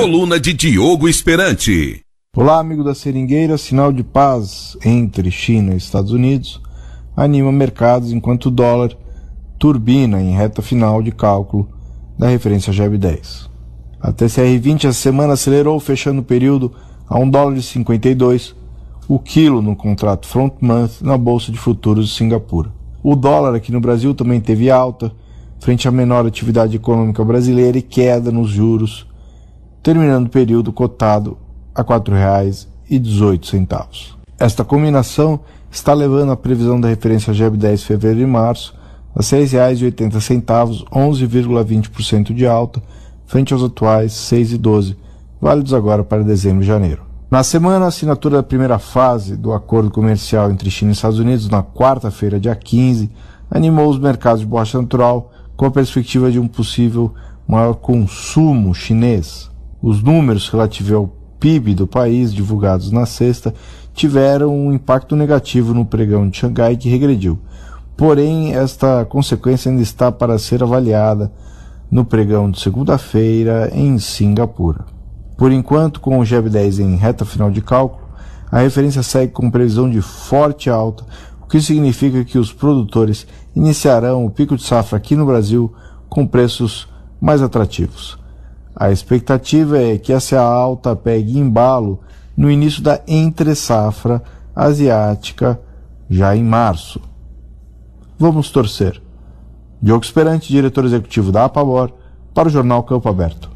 Coluna de Diogo Esperante. Olá, amigo da Seringueira. Sinal de paz entre China e Estados Unidos anima mercados enquanto o dólar turbina em reta final de cálculo da referência GEB 10. A TCR20 a semana acelerou, fechando o período a 1 dólar e 52 o quilo no contrato front month na Bolsa de Futuros de Singapura. O dólar aqui no Brasil também teve alta, frente à menor atividade econômica brasileira e queda nos juros terminando o período cotado a R$ 4,18. Esta combinação está levando a previsão da referência GEB 10 fevereiro e março a R$ 6,80, 11,20% de alta, frente aos atuais R$ 6,12, válidos agora para dezembro e janeiro. Na semana, a assinatura da primeira fase do acordo comercial entre China e Estados Unidos, na quarta-feira, dia 15, animou os mercados de borracha natural com a perspectiva de um possível maior consumo chinês. Os números relativos ao PIB do país, divulgados na sexta, tiveram um impacto negativo no pregão de Xangai, que regrediu. Porém, esta consequência ainda está para ser avaliada no pregão de segunda-feira em Singapura. Por enquanto, com o GEB10 em reta final de cálculo, a referência segue com previsão de forte alta, o que significa que os produtores iniciarão o pico de safra aqui no Brasil com preços mais atrativos. A expectativa é que essa alta pegue embalo no início da entre-safra asiática, já em março. Vamos torcer. Diogo Esperante, diretor executivo da Apavor, para o jornal Campo Aberto.